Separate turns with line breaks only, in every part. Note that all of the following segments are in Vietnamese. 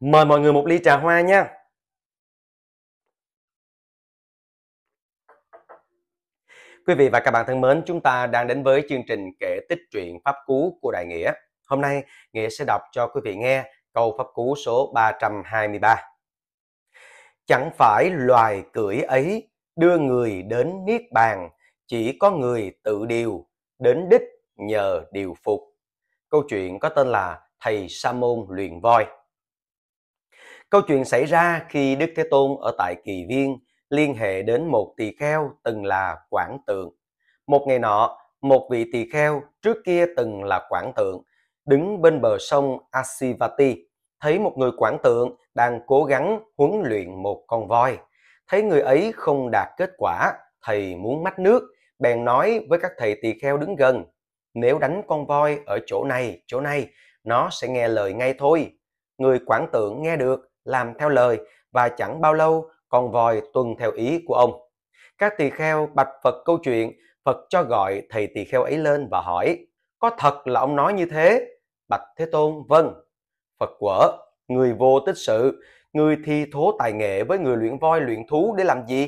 Mời mọi người một ly trà hoa nha. Quý vị và các bạn thân mến, chúng ta đang đến với chương trình kể tích truyện Pháp Cú của Đại Nghĩa. Hôm nay, Nghĩa sẽ đọc cho quý vị nghe câu Pháp Cú số 323. Chẳng phải loài cưỡi ấy đưa người đến Niết Bàn, chỉ có người tự điều, đến đích nhờ điều phục. Câu chuyện có tên là Thầy Sa Môn Luyện Voi. Câu chuyện xảy ra khi Đức Thế Tôn ở tại Kỳ Viên liên hệ đến một tỳ kheo từng là quản tượng. Một ngày nọ, một vị tỳ kheo trước kia từng là quản tượng, đứng bên bờ sông Asivati, thấy một người quản tượng đang cố gắng huấn luyện một con voi. Thấy người ấy không đạt kết quả, thầy muốn mách nước, bèn nói với các thầy tỳ kheo đứng gần, nếu đánh con voi ở chỗ này, chỗ này, nó sẽ nghe lời ngay thôi. Người quản tượng nghe được, làm theo lời và chẳng bao lâu con voi tuân theo ý của ông. Các tỳ kheo bạch Phật câu chuyện, Phật cho gọi thầy tỳ kheo ấy lên và hỏi, có thật là ông nói như thế? Bạch Thế Tôn, vâng. Phật quở, người vô tích sự, người thi thố tài nghệ với người luyện voi luyện thú để làm gì?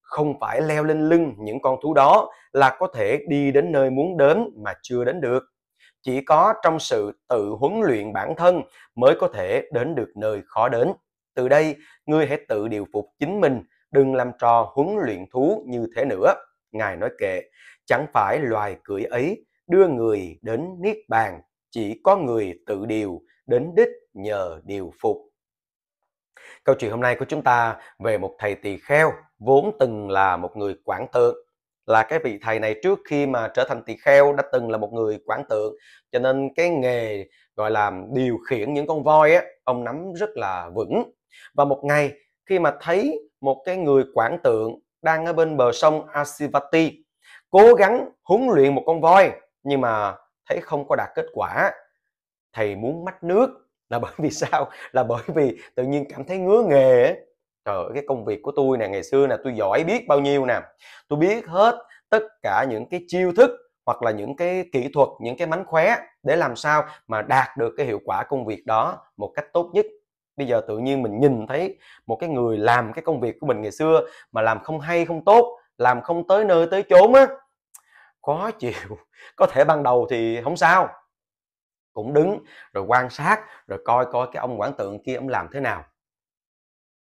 Không phải leo lên lưng những con thú đó là có thể đi đến nơi muốn đến mà chưa đến được chỉ có trong sự tự huấn luyện bản thân mới có thể đến được nơi khó đến. Từ đây, ngươi hãy tự điều phục chính mình, đừng làm trò huấn luyện thú như thế nữa. Ngài nói kệ, chẳng phải loài cưỡi ấy đưa người đến niết bàn, chỉ có người tự điều đến đích nhờ điều phục. Câu chuyện hôm nay của chúng ta về một thầy tỳ kheo vốn từng là một người quản tượng là cái vị thầy này trước khi mà trở thành tỳ kheo đã từng là một người quản tượng cho nên cái nghề gọi là điều khiển những con voi á ông nắm rất là vững và một ngày khi mà thấy một cái người quản tượng đang ở bên bờ sông Asivati cố gắng huấn luyện một con voi nhưng mà thấy không có đạt kết quả thầy muốn mách nước là bởi vì sao là bởi vì tự nhiên cảm thấy ngứa nghề ấy trời ơi cái công việc của tôi nè ngày xưa là tôi giỏi biết bao nhiêu nè tôi biết hết tất cả những cái chiêu thức hoặc là những cái kỹ thuật những cái mánh khóe để làm sao mà đạt được cái hiệu quả công việc đó một cách tốt nhất bây giờ tự nhiên mình nhìn thấy một cái người làm cái công việc của mình ngày xưa mà làm không hay không tốt làm không tới nơi tới chốn á khó chịu có thể ban đầu thì không sao cũng đứng rồi quan sát rồi coi coi cái ông quản tượng kia ông làm thế nào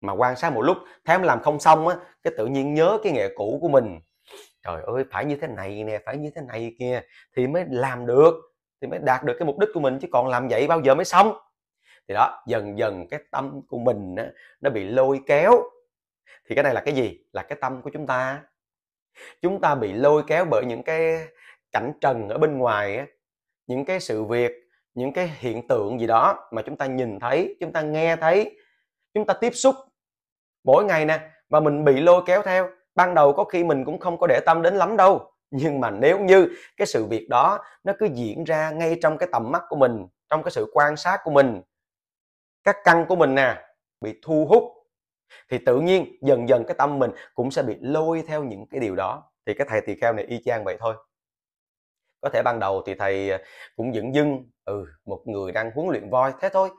mà quan sát một lúc thấy làm không xong á cái tự nhiên nhớ cái nghề cũ của mình trời ơi phải như thế này nè phải như thế này kia thì mới làm được thì mới đạt được cái mục đích của mình chứ còn làm vậy bao giờ mới xong thì đó dần dần cái tâm của mình á, nó bị lôi kéo thì cái này là cái gì là cái tâm của chúng ta chúng ta bị lôi kéo bởi những cái cảnh trần ở bên ngoài á, những cái sự việc những cái hiện tượng gì đó mà chúng ta nhìn thấy chúng ta nghe thấy chúng ta tiếp xúc mỗi ngày nè mà mình bị lôi kéo theo ban đầu có khi mình cũng không có để tâm đến lắm đâu nhưng mà nếu như cái sự việc đó nó cứ diễn ra ngay trong cái tầm mắt của mình trong cái sự quan sát của mình các căn của mình nè bị thu hút thì tự nhiên dần dần cái tâm mình cũng sẽ bị lôi theo những cái điều đó thì cái thầy tỳ kheo này y chang vậy thôi có thể ban đầu thì thầy ờ, cũng dửng dưng ừ một người đang huấn luyện voi thế thôi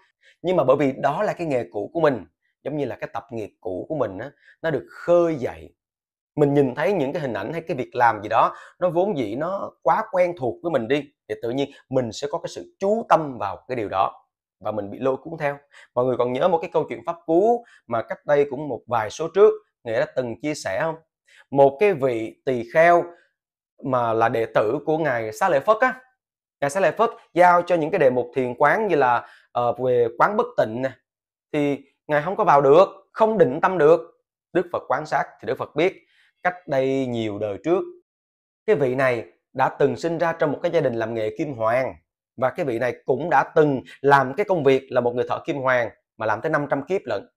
nhưng mà bởi vì đó là cái nghề cũ của mình giống như là cái tập nghiệp cũ của mình á nó được khơi dậy mình nhìn thấy những cái hình ảnh hay cái việc làm gì đó nó vốn dĩ nó quá quen thuộc với mình đi thì tự nhiên mình sẽ có cái sự chú tâm vào cái điều đó và mình bị lôi cuốn theo mọi người còn nhớ một cái câu chuyện pháp cú mà cách đây cũng một vài số trước người đã từng chia sẻ không một cái vị tỳ kheo mà là đệ tử của ngài xá lợi phất á ngài xá lợi phất giao cho những cái đề mục thiền quán như là uh, về quán bất tịnh nè thì ngài không có vào được không định tâm được đức phật quan sát thì đức phật biết cách đây nhiều đời trước cái vị này đã từng sinh ra trong một cái gia đình làm nghề kim hoàng và cái vị này cũng đã từng làm cái công việc là một người thợ kim hoàng mà làm tới 500 kiếp lận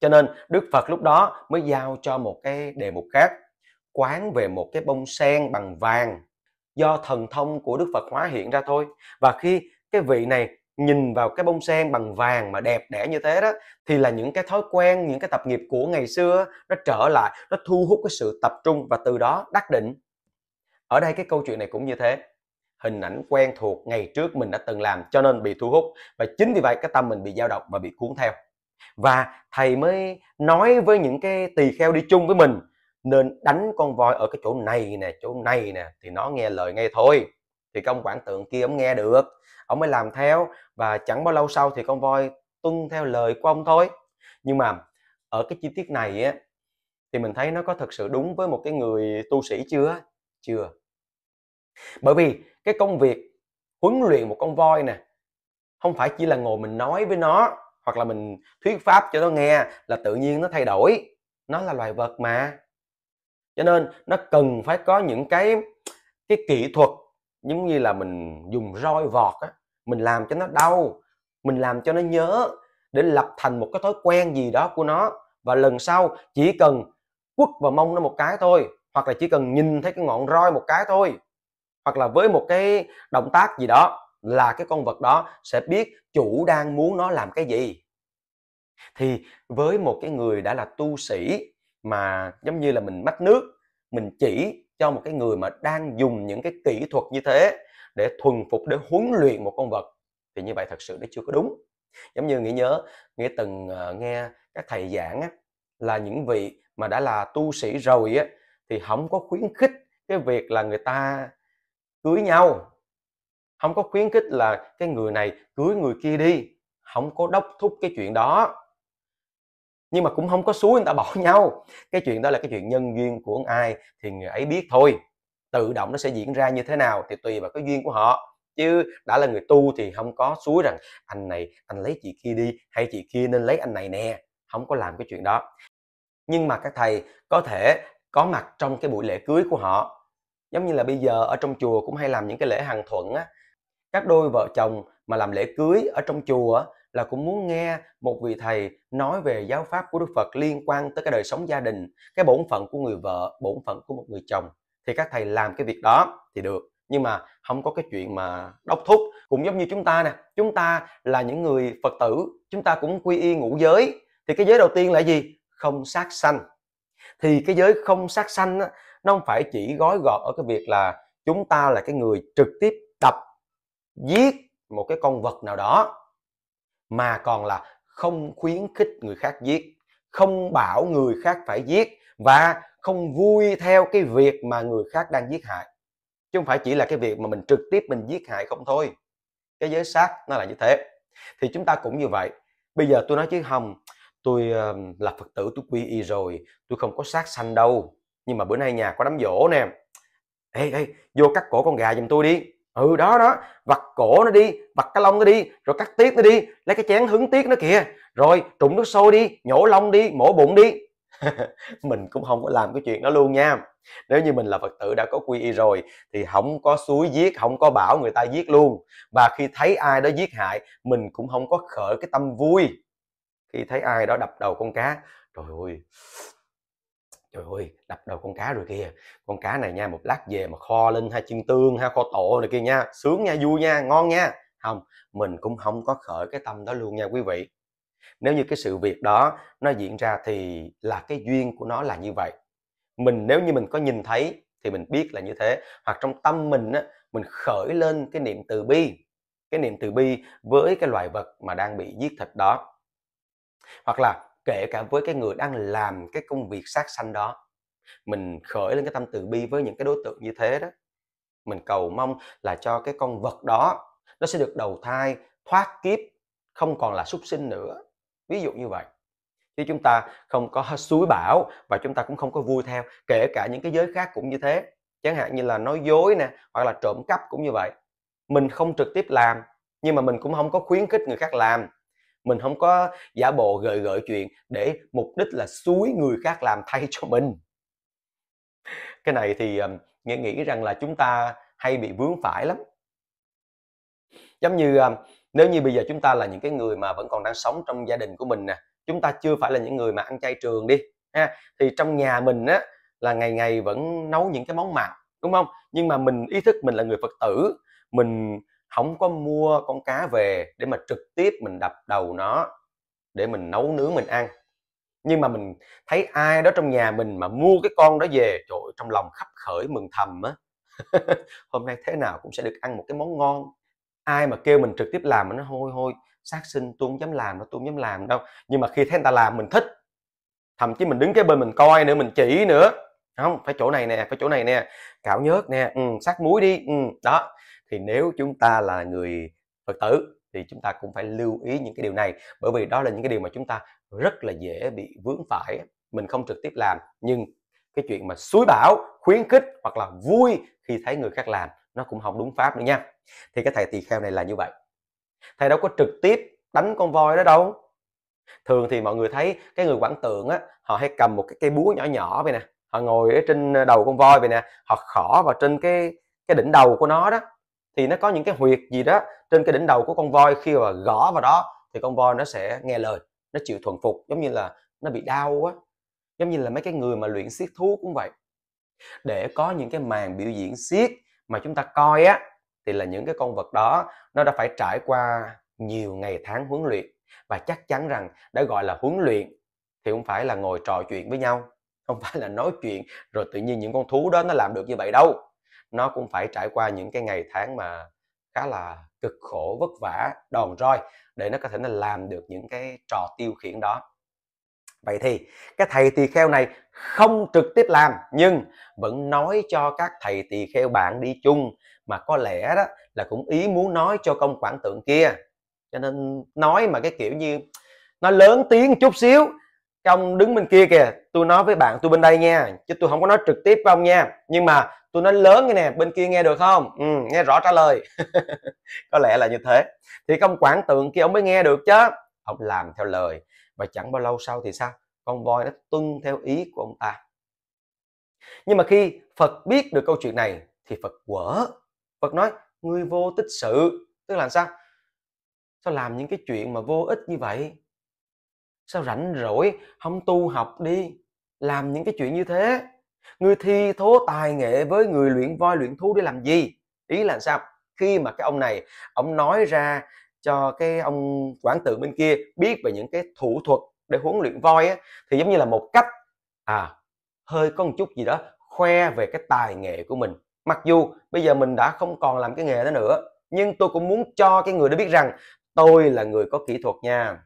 cho nên đức phật lúc đó mới giao cho một cái đề mục khác quán về một cái bông sen bằng vàng do thần thông của đức phật hóa hiện ra thôi và khi cái vị này nhìn vào cái bông sen bằng vàng mà đẹp đẽ như thế đó thì là những cái thói quen những cái tập nghiệp của ngày xưa nó trở lại nó thu hút cái sự tập trung và từ đó đắc định ở đây cái câu chuyện này cũng như thế hình ảnh quen thuộc ngày trước mình đã từng làm cho nên bị thu hút và chính vì vậy cái tâm mình bị dao động và bị cuốn theo và thầy mới nói với những cái tỳ kheo đi chung với mình nên đánh con voi ở cái chỗ này nè chỗ này nè thì nó nghe lời ngay thôi thì công quản tượng kia ông nghe được ông mới làm theo và chẳng bao lâu sau thì con voi tuân theo lời của ông thôi nhưng mà ở cái chi tiết này á thì mình thấy nó có thật sự đúng với một cái người tu sĩ chưa chưa bởi vì cái công việc huấn luyện một con voi nè không phải chỉ là ngồi mình nói với nó hoặc là mình thuyết pháp cho nó nghe là tự nhiên nó thay đổi nó là loài vật mà cho nên nó cần phải có những cái cái kỹ thuật giống như là mình dùng roi vọt á mình làm cho nó đau mình làm cho nó nhớ để lập thành một cái thói quen gì đó của nó và lần sau chỉ cần quất vào mông nó một cái thôi hoặc là chỉ cần nhìn thấy cái ngọn roi một cái thôi hoặc là với một cái động tác gì đó là cái con vật đó sẽ biết chủ đang muốn nó làm cái gì thì với một cái người đã là tu sĩ mà giống như là mình mách nước mình chỉ cho một cái người mà đang dùng những cái kỹ thuật như thế để thuần phục để huấn luyện một con vật thì như vậy thật sự nó chưa có đúng giống như nghĩ nhớ nghĩa từng ờ, nghe các thầy giảng á, là những vị mà đã là tu sĩ rồi á, thì không có khuyến khích cái việc là người ta cưới nhau không có khuyến khích là cái người này cưới người kia đi không có đốc thúc cái chuyện đó nhưng mà cũng không có suối người ta bỏ nhau cái chuyện đó là cái chuyện nhân duyên của ai thì người ấy biết thôi tự động nó sẽ diễn ra như thế nào thì tùy vào cái duyên của họ chứ đã là người tu thì không có suối rằng anh này anh lấy chị kia đi hay chị kia nên lấy anh này nè không có làm cái chuyện đó nhưng mà các thầy có thể có mặt trong cái buổi lễ cưới của họ giống như là bây giờ ở trong chùa cũng hay làm những cái lễ hàng thuận á các đôi vợ chồng mà làm lễ cưới ở trong chùa là cũng muốn nghe một vị thầy nói về giáo pháp của Đức Phật liên quan tới cái đời sống gia đình, cái bổn phận của người vợ, bổn phận của một người chồng thì các thầy làm cái việc đó thì được nhưng mà không có cái chuyện mà đốc thúc cũng giống như chúng ta nè chúng ta là những người phật tử chúng ta cũng quy y ngũ giới thì cái giới đầu tiên là gì không sát sanh thì cái giới không sát sanh nó không phải chỉ gói gọn ở cái việc là chúng ta là cái người trực tiếp tập giết một cái con vật nào đó mà còn là không khuyến khích người khác giết không bảo người khác phải giết và không vui theo cái việc mà người khác đang giết hại chứ không phải chỉ là cái việc mà mình trực tiếp mình giết hại không thôi cái giới xác nó là như thế thì chúng ta cũng như vậy bây giờ tôi nói chứ không tôi ờ, là phật tử tôi quy y rồi tôi không có sát sanh đâu nhưng mà bữa nay nhà có đám dỗ nè ê ê vô cắt cổ con gà giùm tôi đi ừ đó đó vặt cổ nó đi vặt cái lông nó đi rồi cắt tiết nó đi lấy cái chén hứng tiết nó kìa rồi trụng nước sôi đi nhổ lông đi mổ bụng đi mình cũng không có làm cái chuyện đó luôn nha nếu như mình là phật tử đã có quy y rồi thì không có suối giết không có bảo người ta giết luôn và khi thấy ai đó giết hại mình cũng không có khởi cái tâm vui khi thấy ai đó đập đầu con cá trời ơi trời ơi đập đầu con cá rồi kìa con cá này nha một lát về mà kho lên hai chiên tương ha kho tổ này kia nha sướng nha vui nha ngon nha không mình cũng không có khởi cái tâm đó luôn nha quý vị nếu như cái sự việc đó nó diễn ra thì là cái duyên của nó là như vậy mình nếu như mình có nhìn thấy thì mình biết là như thế hoặc trong tâm mình á mình khởi lên cái niệm từ bi cái niệm từ bi với cái loài vật mà đang bị giết thịt đó hoặc là kể cả với cái người đang làm cái công việc sát sanh đó mình khởi lên cái tâm từ bi với những cái đối tượng như thế đó mình cầu mong là cho cái con vật đó nó sẽ được đầu thai thoát kiếp không còn là súc sinh nữa ví dụ như vậy chứ chúng ta không có suối bảo và chúng ta cũng không có vui theo kể cả những cái giới khác cũng như thế chẳng hạn như là nói dối nè hoặc là trộm cắp cũng như vậy mình không trực tiếp làm nhưng mà mình cũng không có khuyến khích người khác làm mình không có giả bộ gợi gợi chuyện để mục đích là suối người khác làm thay cho mình cái này thì nghĩa nghĩ rằng là chúng ta hay bị vướng phải lắm giống như nếu như bây giờ chúng ta là những cái người mà vẫn còn đang sống trong gia đình của mình nè chúng ta chưa phải là những người mà ăn chay trường đi ha thì trong nhà mình á là ngày ngày vẫn nấu những cái món mặn đúng không nhưng mà mình ý thức mình là người phật tử mình không có mua con cá về để mà trực tiếp mình đập đầu nó để mình nấu nướng mình ăn nhưng mà mình thấy ai đó trong nhà mình mà mua cái con đó về trời ơi, trong lòng khắp khởi mừng thầm á hôm nay thế nào cũng sẽ được ăn một cái món ngon ai mà kêu mình trực tiếp làm mình nó hôi hôi sát sinh tôi không dám làm nó tôi không dám làm đâu nhưng mà khi thấy người ta làm mình thích thậm chí mình đứng cái bên mình coi nữa mình chỉ nữa không phải chỗ này nè phải chỗ này nè cạo nhớt nè ừ, sát muối đi ừ, đó thì nếu chúng ta là người phật tử thì chúng ta cũng phải lưu ý những cái điều này bởi vì đó là những cái điều mà chúng ta rất là dễ bị vướng phải mình không trực tiếp làm nhưng cái chuyện mà suối bảo khuyến khích hoặc là vui khi thấy người khác làm nó cũng không đúng pháp nữa nha thì cái thầy tỳ kheo này là như vậy thầy đâu có trực tiếp đánh con voi đó đâu thường thì mọi người thấy cái người quảng tượng á họ hay cầm một cái cây búa nhỏ nhỏ vậy nè họ ngồi ở trên đầu con voi vậy nè họ khỏ vào trên cái cái đỉnh đầu của nó đó thì nó có những cái huyệt gì đó trên cái đỉnh đầu của con voi khi mà gõ vào đó thì con voi nó sẽ nghe lời nó chịu thuần phục giống như là nó bị đau á giống như là mấy cái người mà luyện siết thú cũng vậy để có những cái màn biểu diễn siết mà chúng ta coi á thì là những cái con vật đó nó đã phải trải qua nhiều ngày tháng huấn luyện và chắc chắn rằng đã gọi là huấn luyện thì không phải là ngồi trò chuyện với nhau không phải là nói chuyện rồi tự nhiên những con thú đó nó làm được như vậy đâu nó cũng phải trải qua những cái ngày tháng mà khá là cực khổ vất vả đòn roi để nó có thể là làm được những cái trò tiêu khiển đó vậy thì cái thầy tỳ kheo này không trực tiếp làm nhưng vẫn nói cho các thầy tỳ kheo bạn đi chung mà có lẽ đó là cũng ý muốn nói cho công quản tượng kia cho nên nói mà cái kiểu như nó lớn tiếng chút xíu công đứng bên kia kìa tôi nói với bạn tôi bên đây nha chứ tôi không có nói trực tiếp với ông nha nhưng mà tôi nói lớn cái nè bên kia nghe được không ừ, nghe rõ trả lời có lẽ là như thế thì công quảng tượng kia ông mới nghe được chứ ông làm theo lời và chẳng bao lâu sau thì sao con voi nó tuân theo ý của ông ta nhưng mà khi phật biết được câu chuyện này thì phật quở phật nói người vô tích sự tức là sao sao làm những cái chuyện mà vô ích như vậy sao rảnh rỗi không tu học đi làm những cái chuyện như thế Người thi thố tài nghệ với người luyện voi luyện thú để làm gì? Ý là sao? Khi mà cái ông này, ông nói ra cho cái ông quản tượng bên kia biết về những cái thủ thuật để huấn luyện voi á, thì giống như là một cách à hơi có một chút gì đó khoe về cái tài nghệ của mình mặc dù bây giờ mình đã không còn làm cái nghề đó nữa nhưng tôi cũng muốn cho cái người đó biết rằng tôi là người có kỹ thuật nha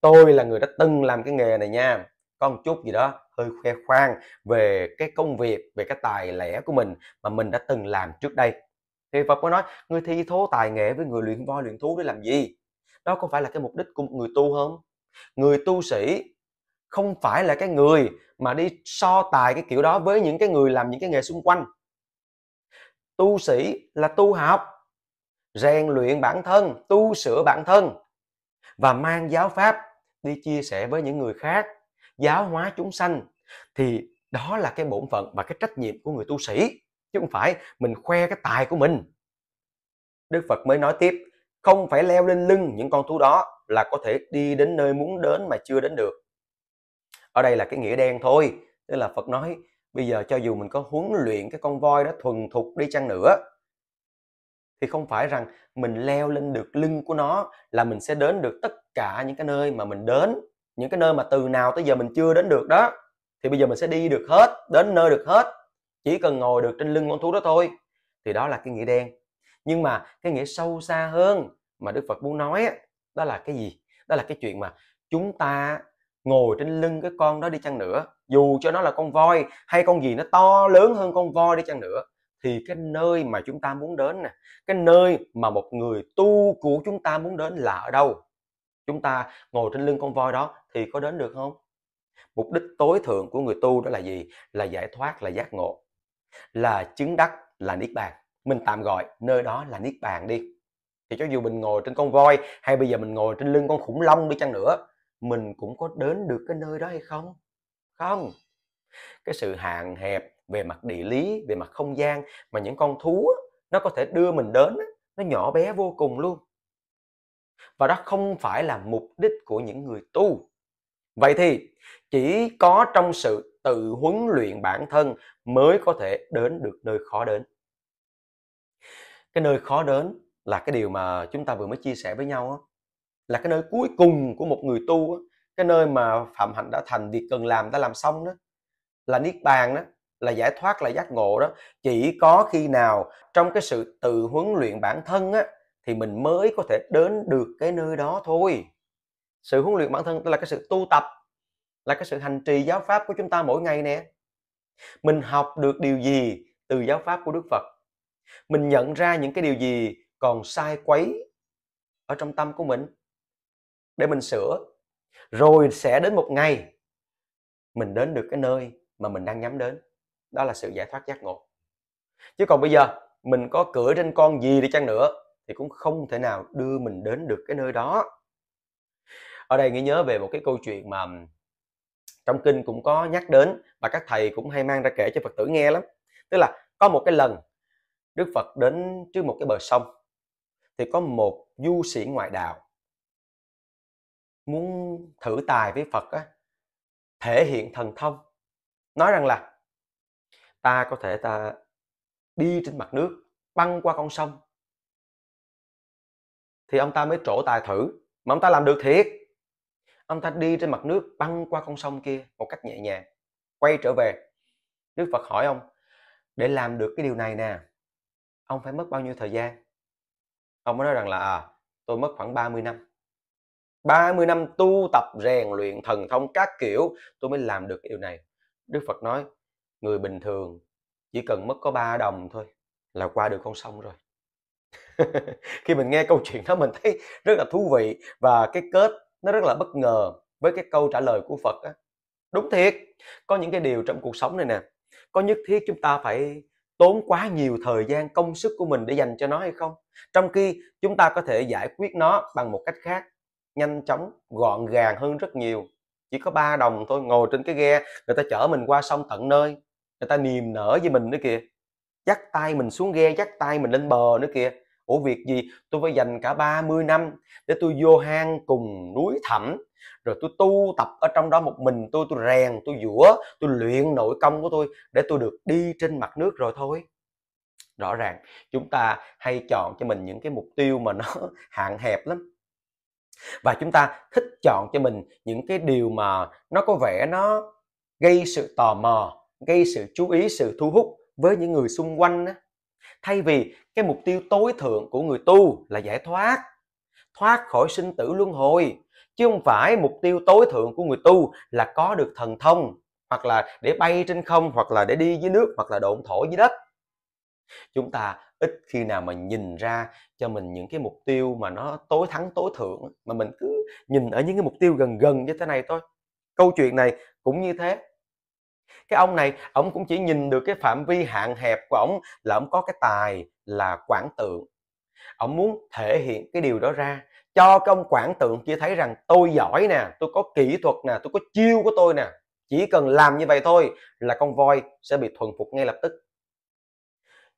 tôi là người đã từng làm cái nghề này nha có một chút gì đó hơi khoe khoang về cái công việc về cái tài lẻ của mình mà mình đã từng làm trước đây thì Phật mới nói người thi thố tài nghệ với người luyện voi luyện thú để làm gì đó có phải là cái mục đích của một người tu không người tu sĩ không phải là cái người mà đi so tài cái kiểu đó với những cái người làm những cái nghề xung quanh tu sĩ là tu học rèn luyện bản thân tu sửa bản thân và mang giáo pháp đi chia sẻ với những người khác giáo hóa chúng sanh thì đó là cái bổn phận và cái trách nhiệm của người tu sĩ chứ không phải mình khoe cái tài của mình đức phật mới nói tiếp không phải leo lên lưng những con thú đó là có thể đi đến nơi muốn đến mà chưa đến được ở đây là cái nghĩa đen thôi tức là phật nói bây giờ cho dù mình có huấn luyện cái con voi đó thuần thục đi chăng nữa thì không phải rằng mình leo lên được lưng của nó là mình sẽ đến được tất cả những cái nơi mà mình đến những cái nơi mà từ nào tới giờ mình chưa đến được đó thì bây giờ mình sẽ đi được hết đến nơi được hết chỉ cần ngồi được trên lưng con thú đó thôi thì đó là cái nghĩa đen nhưng mà cái nghĩa sâu xa hơn mà đức phật muốn nói đó là cái gì đó là cái chuyện mà chúng ta ngồi trên lưng cái con đó đi chăng nữa dù cho nó là con voi hay con gì nó to lớn hơn con voi đi chăng nữa thì cái nơi mà chúng ta muốn đến nè cái nơi mà một người tu của chúng ta muốn đến là ở đâu chúng ta ngồi trên lưng con voi đó thì có đến được không mục đích tối thượng của người tu đó là gì là giải thoát là giác ngộ là chứng đắc là niết bàn mình tạm gọi nơi đó là niết bàn đi thì cho dù mình ngồi trên con voi hay bây giờ mình ngồi trên lưng con khủng long đi chăng nữa mình cũng có đến được cái nơi đó hay không không cái sự hạn hẹp về mặt địa lý về mặt không gian mà những con thú nó có thể đưa mình đến nó nhỏ bé vô cùng luôn và đó không phải là mục đích của những người tu vậy thì chỉ có trong sự tự huấn luyện bản thân mới có thể đến được nơi khó đến cái nơi khó đến là cái điều mà chúng ta vừa mới chia sẻ với nhau đó. là cái nơi cuối cùng của một người tu đó. cái nơi mà phạm hạnh đã thành việc cần làm đã làm xong đó là niết bàn đó là giải thoát là giác ngộ đó chỉ có khi nào trong cái sự tự huấn luyện bản thân á thì mình mới có thể đến được cái nơi đó thôi sự huấn luyện bản thân là cái sự tu tập là cái sự hành trì giáo pháp của chúng ta mỗi ngày nè mình học được điều gì từ giáo pháp của đức phật mình nhận ra những cái điều gì còn sai quấy ở trong tâm của mình để mình sửa rồi sẽ đến một ngày mình đến được cái nơi mà mình đang nhắm đến đó là sự giải thoát giác ngộ chứ còn bây giờ mình có cửa trên con gì đi chăng nữa thì cũng không thể nào đưa mình đến được cái nơi đó ở đây nghĩ nhớ về một cái câu chuyện mà trong kinh cũng có nhắc đến và các thầy cũng hay mang ra kể cho phật tử nghe lắm tức là có một cái lần đức phật đến trước một cái bờ sông thì có một du sĩ ngoại đạo muốn thử tài với phật á, thể hiện thần thông nói rằng là ta có thể ta đi trên mặt nước băng qua con sông thì ông ta mới trổ tài thử mà ông ta làm được thiệt ông ta đi trên mặt nước băng qua con sông kia một cách nhẹ nhàng quay trở về đức phật hỏi ông để làm được cái điều này nè ông phải mất bao nhiêu thời gian ông mới nói rằng là à, tôi mất khoảng 30 năm 30 năm tu tập rèn luyện thần thông các kiểu tôi mới làm được cái điều này đức phật nói người bình thường chỉ cần mất có ba đồng thôi là qua được con sông rồi khi mình nghe câu chuyện đó mình thấy rất là thú vị và cái kết nó rất là bất ngờ với cái câu trả lời của Phật á. Đúng thiệt, có những cái điều trong cuộc sống này nè, có nhất thiết chúng ta phải tốn quá nhiều thời gian công sức của mình để dành cho nó hay không? Trong khi chúng ta có thể giải quyết nó bằng một cách khác, nhanh chóng, gọn gàng hơn rất nhiều. Chỉ có ba đồng thôi, ngồi trên cái ghe, người ta chở mình qua sông tận nơi, người ta niềm nở với mình nữa kìa. Dắt tay mình xuống ghe, dắt tay mình lên bờ nữa kìa ủa việc gì tôi phải dành cả 30 năm để tôi vô hang cùng núi thẳm rồi tôi tu tập ở trong đó một mình tôi tôi rèn tôi dũa tôi luyện nội công của tôi để tôi được đi trên mặt nước rồi thôi rõ ràng chúng ta hay chọn cho mình những cái mục tiêu mà nó hạn hẹp lắm và chúng ta thích chọn cho mình những cái điều mà nó có vẻ nó gây sự tò mò gây sự chú ý sự thu hút với những người xung quanh á Thay vì cái mục tiêu tối thượng của người tu là giải thoát, thoát khỏi sinh tử luân hồi, chứ không phải mục tiêu tối thượng của người tu là có được thần thông hoặc là để bay trên không hoặc là để đi dưới nước hoặc là độn thổ dưới đất chúng ta ít khi nào mà nhìn ra cho mình những cái mục tiêu mà nó tối thắng tối thượng mà mình cứ nhìn ở những cái mục tiêu gần gần như thế này thôi câu chuyện này cũng như thế cái ông này ông cũng chỉ nhìn được cái phạm vi hạn hẹp của ông là ông có cái tài là quảng tượng ông muốn thể hiện cái điều đó ra cho cái ông quảng tượng kia thấy rằng tôi giỏi nè tôi có kỹ thuật nè tôi có chiêu của tôi nè chỉ cần làm như vậy thôi là con voi sẽ bị thuần phục ngay lập tức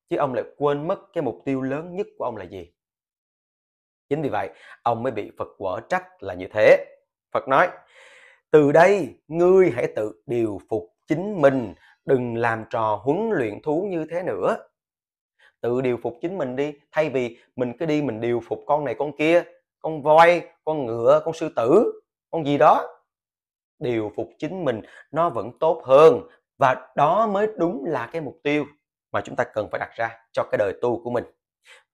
chứ ông lại quên mất cái mục tiêu lớn nhất của ông là gì chính vì vậy ông mới bị phật quở trách là như thế phật nói từ đây ngươi hãy tự điều phục chính mình đừng làm trò huấn luyện thú như thế nữa tự điều phục chính mình đi thay vì mình cứ đi mình điều phục con này con kia con voi con ngựa con sư tử con gì đó điều phục chính mình nó vẫn tốt hơn và đó mới đúng là cái mục tiêu mà chúng ta cần phải đặt ra cho cái đời tu của mình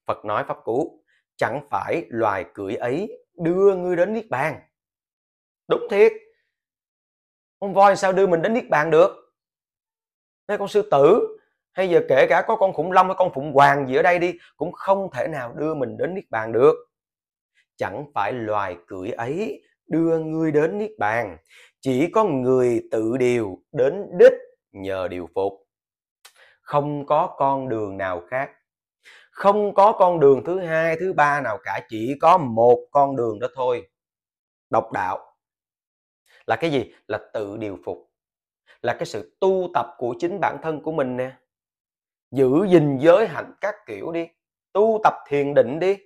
phật nói pháp cú chẳng phải loài cưỡi ấy đưa ngươi đến niết bàn đúng thiệt con voi sao đưa mình đến niết bàn được hay con sư tử hay giờ kể cả có con khủng long hay con phụng hoàng gì ở đây đi cũng không thể nào đưa mình đến niết bàn được chẳng phải loài cưỡi ấy đưa ngươi đến niết bàn chỉ có người tự điều đến đích nhờ điều phục không có con đường nào khác không có con đường thứ hai thứ ba nào cả chỉ có một con đường đó thôi độc đạo là cái gì là tự điều phục là cái sự tu tập của chính bản thân của mình nè giữ gìn giới hạnh các kiểu đi tu tập thiền định đi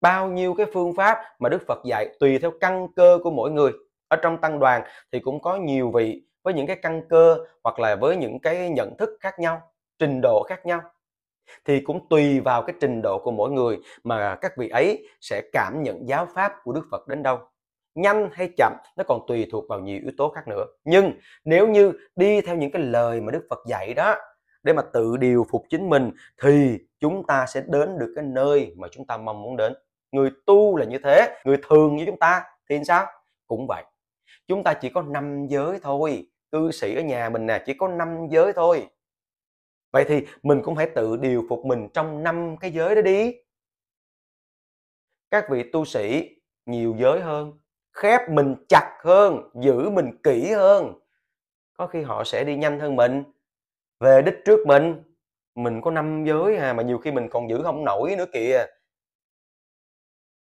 bao nhiêu cái phương pháp mà đức phật dạy tùy theo căn cơ của mỗi người ở trong tăng đoàn thì cũng có nhiều vị với những cái căn cơ hoặc là với những cái nhận thức khác nhau trình độ khác nhau thì cũng tùy vào cái trình độ của mỗi người mà các vị ấy sẽ cảm nhận giáo pháp của đức phật đến đâu nhanh hay chậm nó còn tùy thuộc vào nhiều yếu tố khác nữa nhưng nếu như đi theo những cái lời mà đức phật dạy đó để mà tự điều phục chính mình thì chúng ta sẽ đến được cái nơi mà chúng ta mong muốn đến người tu là như thế người thường như chúng ta thì sao cũng vậy chúng ta chỉ có năm giới thôi cư sĩ ở nhà mình nè chỉ có năm giới thôi vậy thì mình cũng phải tự điều phục mình trong năm cái giới đó đi các vị tu sĩ nhiều giới hơn khép mình chặt hơn giữ mình kỹ hơn có khi họ sẽ đi nhanh hơn mình về đích trước mình mình có năm giới à mà nhiều khi mình còn giữ không nổi nữa kìa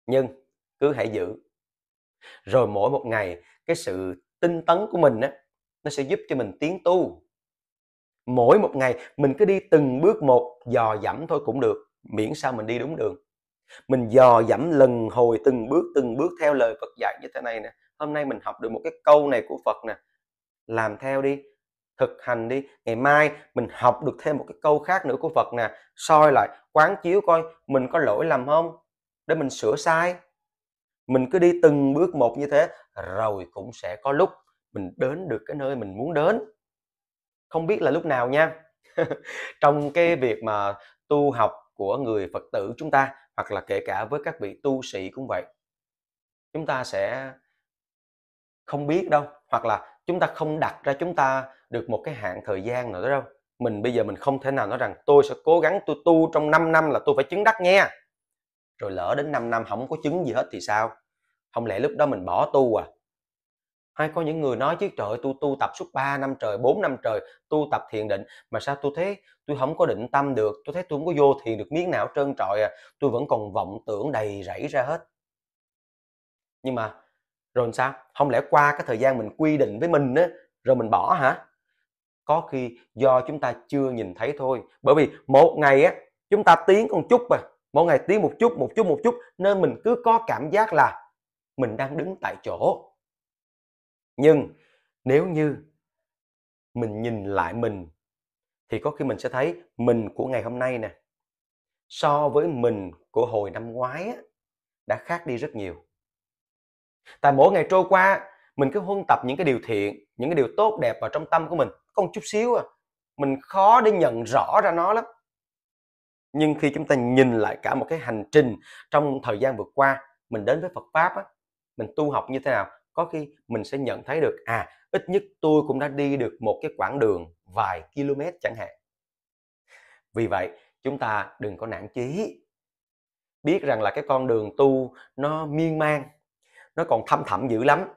nhưng cứ hãy giữ rồi mỗi một ngày cái sự tinh tấn của mình á nó sẽ giúp cho mình tiến tu mỗi một ngày mình cứ đi từng bước một dò dẫm thôi cũng được miễn sao mình đi đúng đường mình dò dẫm lần hồi từng bước từng bước theo lời Phật dạy như thế này nè hôm nay mình học được một cái câu này của Phật nè làm theo đi thực hành đi ngày mai mình học được thêm một cái câu khác nữa của Phật nè soi lại quán chiếu coi mình có lỗi lầm không để mình sửa sai mình cứ đi từng bước một như thế rồi cũng sẽ có lúc mình đến được cái nơi mình muốn đến không biết là lúc nào nha trong cái việc mà tu học của người Phật tử chúng ta hoặc là kể cả với các vị tu sĩ cũng vậy. Chúng ta sẽ không biết đâu hoặc là chúng ta không đặt ra chúng ta được một cái hạn thời gian nào đó đâu. Mình bây giờ mình không thể nào nói rằng tôi sẽ cố gắng tôi tu trong 5 năm là tôi phải chứng đắc nghe. Rồi lỡ đến 5 năm không có chứng gì hết thì sao? Không lẽ lúc đó mình bỏ tu à? hay có những người nói chứ trời tôi tu tập suốt 3 năm trời 4 năm trời tu tập thiền định mà sao tôi thấy tôi không có định tâm được tôi thấy tôi không có vô thiền được miếng nào trơn trọi à tôi vẫn còn vọng tưởng đầy rẫy ra hết nhưng mà rồi sao không lẽ qua cái thời gian mình quy định với mình á rồi mình bỏ hả có khi do chúng ta chưa nhìn thấy thôi bởi vì một ngày á chúng ta tiến con chút mà mỗi ngày tiến một chút một chút một chút nên mình cứ có cảm giác là mình đang đứng tại chỗ nhưng nếu như mình nhìn lại mình thì có khi mình sẽ thấy mình của ngày hôm nay nè so với mình của hồi năm ngoái á, đã khác đi rất nhiều tại mỗi ngày trôi qua mình cứ huân tập những cái điều thiện những cái điều tốt đẹp vào trong tâm của mình có một chút xíu à mình khó để nhận rõ ra nó lắm nhưng khi chúng ta nhìn lại cả một cái hành trình trong thời gian vừa qua mình đến với phật pháp á mình tu học như thế nào có khi mình sẽ nhận thấy được à ít nhất tôi cũng đã đi được một cái quãng đường vài km chẳng hạn vì vậy chúng ta đừng có nản chí biết rằng là cái con đường tu nó miên man nó còn thâm thẳm dữ lắm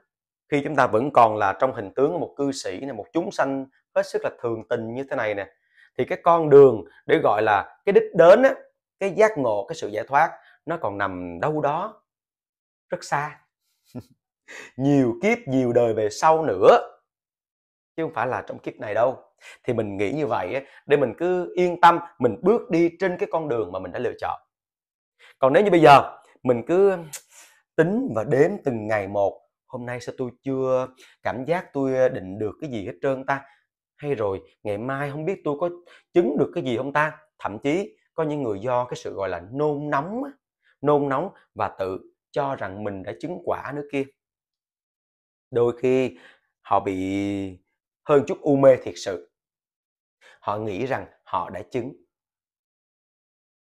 khi chúng ta vẫn còn là trong hình tướng một cư sĩ này một chúng sanh hết sức là thường tình như thế này nè thì cái con đường để gọi là cái đích đến á, cái giác ngộ cái sự giải thoát nó còn nằm đâu đó rất xa nhiều kiếp nhiều đời về sau nữa chứ không phải là trong kiếp này đâu thì mình nghĩ như vậy để mình cứ yên tâm mình bước đi trên cái con đường mà mình đã lựa chọn còn nếu như bây giờ mình cứ tính và đếm từng ngày một hôm nay sao tôi chưa cảm giác tôi định được cái gì hết trơn ta hay rồi ngày mai không biết tôi có chứng được cái gì không ta thậm chí có những người do cái sự gọi là nôn nóng nôn nóng và tự cho rằng mình đã chứng quả nữa kia đôi khi họ bị hơn chút u mê thiệt sự họ nghĩ rằng họ đã chứng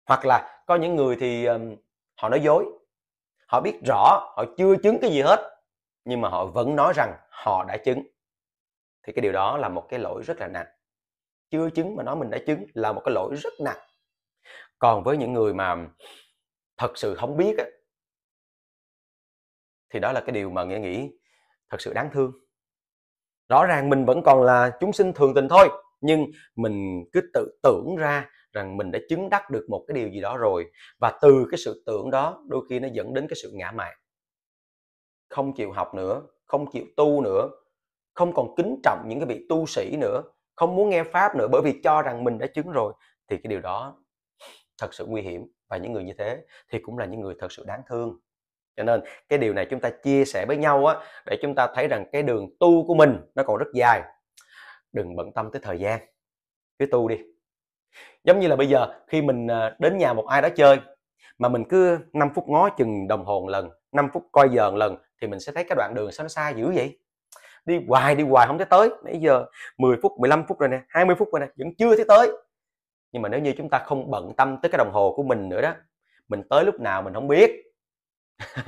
hoặc là có những người thì um, họ nói dối họ biết rõ họ chưa chứng cái gì hết nhưng mà họ vẫn nói rằng họ đã chứng thì cái điều đó là một cái lỗi rất là nặng chưa chứng mà nói mình đã chứng là một cái lỗi rất nặng còn với những người mà thật sự không biết á, thì đó là cái điều mà nghĩa nghĩ thật sự đáng thương rõ ràng mình vẫn còn là chúng sinh thường tình thôi nhưng mình cứ tự tưởng ra rằng mình đã chứng đắc được một cái điều gì đó rồi và từ cái sự tưởng đó đôi khi nó dẫn đến cái sự ngã mạn không chịu học nữa không chịu tu nữa không còn kính trọng những cái vị tu sĩ nữa không muốn nghe pháp nữa bởi vì cho rằng mình đã chứng rồi thì cái điều đó thật sự nguy hiểm và những người như thế thì cũng là những người thật sự đáng thương cho nên cái điều này chúng ta chia sẻ với nhau á để chúng ta thấy rằng cái đường tu của mình nó còn rất dài đừng bận tâm tới thời gian cứ tu đi giống như là bây giờ khi mình à, đến nhà một ai đó chơi mà mình cứ 5 phút ngó chừng đồng hồ lần 5 phút coi giờ lần thì mình sẽ thấy cái đoạn đường sao nó xa dữ vậy đi hoài đi hoài không thấy tới nãy giờ 10 phút 15 phút rồi nè 20 phút rồi nè vẫn chưa thấy tới nhưng mà nếu như chúng ta không bận tâm tới cái đồng hồ của mình nữa đó mình tới lúc nào mình không biết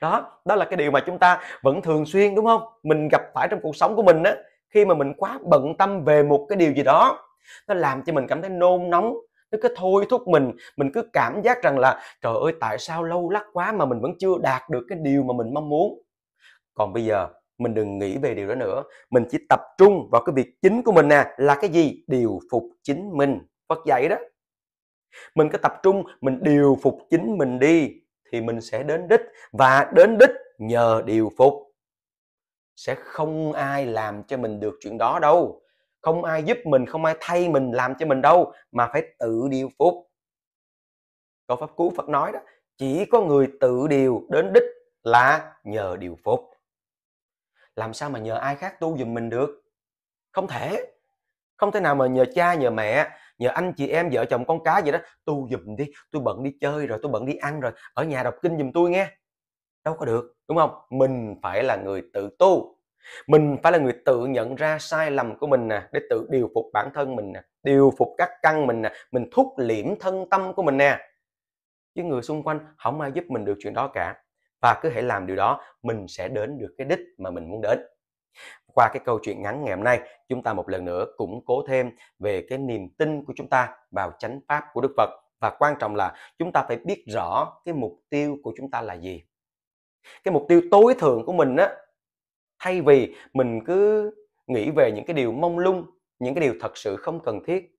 đó đó là cái điều mà chúng ta vẫn thường xuyên đúng không mình gặp phải trong cuộc sống của mình á khi mà mình quá bận tâm về một cái điều gì đó nó làm cho mình cảm thấy nôn nóng nó cứ thôi thúc mình mình cứ cảm giác rằng là trời ơi tại sao lâu lắc quá mà mình vẫn chưa đạt được cái điều mà mình mong muốn còn bây giờ mình đừng nghĩ về điều đó nữa mình chỉ tập trung vào cái việc chính của mình nè à, là cái gì điều phục chính mình phật dạy đó mình cứ tập trung mình điều phục chính mình đi thì mình sẽ đến đích và đến đích nhờ điều phục sẽ không ai làm cho mình được chuyện đó đâu không ai giúp mình không ai thay mình làm cho mình đâu mà phải tự điều phục câu pháp cú phật nói đó chỉ có người tự điều đến đích là nhờ điều phục làm sao mà nhờ ai khác tu giùm mình được không thể không thể nào mà nhờ cha nhờ mẹ nhờ anh chị em vợ chồng con cái vậy đó tu giùm đi tôi bận đi chơi rồi tôi bận đi ăn rồi ở nhà đọc kinh giùm tôi nghe đâu có được đúng không mình phải là người tự tu mình phải là người tự nhận ra sai lầm của mình nè để tự điều phục bản thân mình nè điều phục các căn mình nè mình thúc liễm thân tâm của mình nè chứ người xung quanh không ai giúp mình được chuyện đó cả và cứ hãy làm điều đó mình sẽ đến được cái đích mà mình muốn đến qua cái câu chuyện ngắn ngày hôm nay chúng ta một lần nữa củng cố thêm về cái niềm tin của chúng ta vào chánh pháp của Đức Phật và quan trọng là chúng ta phải biết rõ cái mục tiêu của chúng ta là gì cái mục tiêu tối thượng của mình á thay vì mình cứ nghĩ về những cái điều mong lung những cái điều thật sự không cần thiết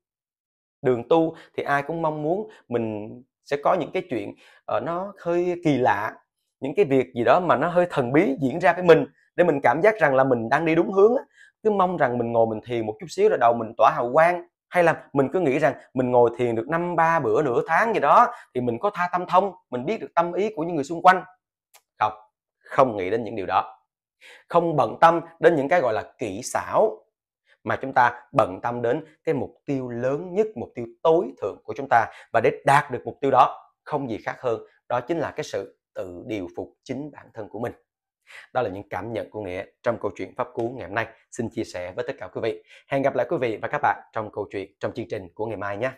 đường tu thì ai cũng mong muốn mình sẽ có những cái chuyện uh, nó hơi kỳ lạ những cái việc gì đó mà nó hơi thần bí diễn ra với mình để mình cảm giác rằng là mình đang đi đúng hướng á cứ mong rằng mình ngồi mình thiền một chút xíu rồi đầu mình tỏa hào quang hay là mình cứ nghĩ rằng mình ngồi thiền được năm ba bữa nửa tháng gì đó thì mình có tha tâm thông mình biết được tâm ý của những người xung quanh không không nghĩ đến những điều đó không bận tâm đến những cái gọi là kỹ xảo mà chúng ta bận tâm đến cái mục tiêu lớn nhất mục tiêu tối thượng của chúng ta và để đạt được mục tiêu đó không gì khác hơn đó chính là cái sự tự điều phục chính bản thân của mình đó là những cảm nhận của Nghĩa trong câu chuyện Pháp Cú ngày hôm nay xin chia sẻ với tất cả quý vị. Hẹn gặp lại quý vị và các bạn trong câu chuyện trong chương trình của ngày mai nhé.